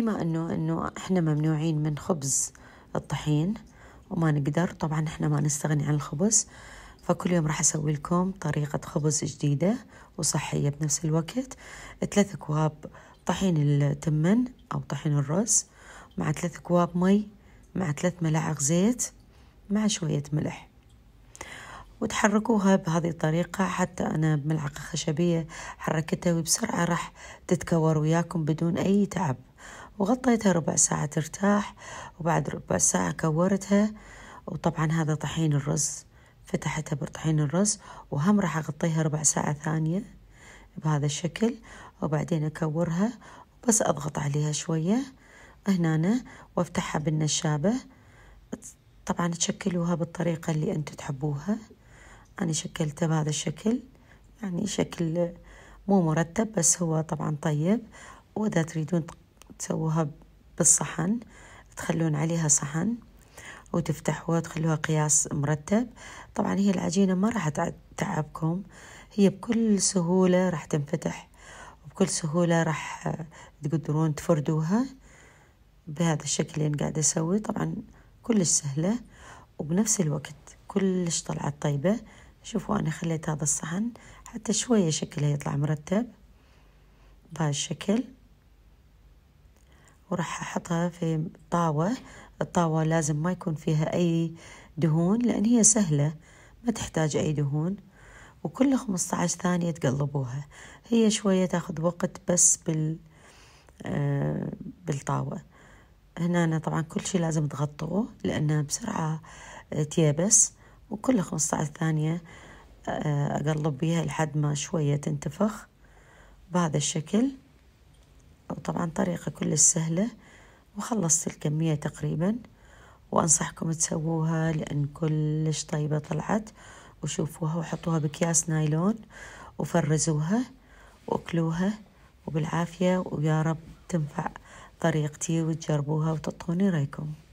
بما انه انه احنا ممنوعين من خبز الطحين وما نقدر طبعا احنا ما نستغني عن الخبز فكل يوم راح اسوي لكم طريقة خبز جديدة وصحية بنفس الوقت ثلاث اكواب طحين التمن او طحين الرز مع ثلاث اكواب مي مع ثلاث ملاعق زيت مع شوية ملح وتحركوها بهذه الطريقة حتى أنا بملعقة خشبية حركتها وبسرعة راح تتكور وياكم بدون أي تعب وغطيتها ربع ساعة ترتاح وبعد ربع ساعة كورتها وطبعا هذا طحين الرز فتحتها بطحين الرز وهم راح أغطيها ربع ساعة ثانية بهذا الشكل وبعدين أكورها بس أضغط عليها شوية هنا وافتحها بالنشابة طبعا تشكلوها بالطريقة اللي أنتم تحبوها أنا شكلتها بهذا الشكل يعني شكل مو مرتب بس هو طبعا طيب وإذا تريدون تسووها بالصحن تخلون عليها صحن وتفتحوها تخلوها قياس مرتب طبعا هي العجينة ما راح تتعبكم هي بكل سهولة راح تنفتح وبكل سهولة راح آه، تقدرون تفردوها بهذا الشكل اللي قاعدة أسويه طبعا كلش سهلة وبنفس الوقت كلش طلعت طيبة شوفوا أنا خليت هذا الصحن حتى شوية شكلها يطلع مرتب الشكل وراح أحطها في طاوة الطاوة لازم ما يكون فيها أي دهون لأن هي سهلة ما تحتاج أي دهون وكل 15 ثانية تقلبوها هي شوية تاخذ وقت بس بال آه، بالطاوة هنا أنا طبعا كل شي لازم تغطوه لأنه بسرعة تيبس وكل 15 ثانية آه، أقلب بيها لحد ما شوية تنتفخ بهذا الشكل طبعا طريقة كل سهلة وخلصت الكمية تقريبا وأنصحكم تسووها لأن كلش طيبة طلعت وشوفوها وحطوها بأكياس نايلون وفرزوها وأكلوها وبالعافية ويا رب تنفع طريقتي وتجربوها وتعطوني رأيكم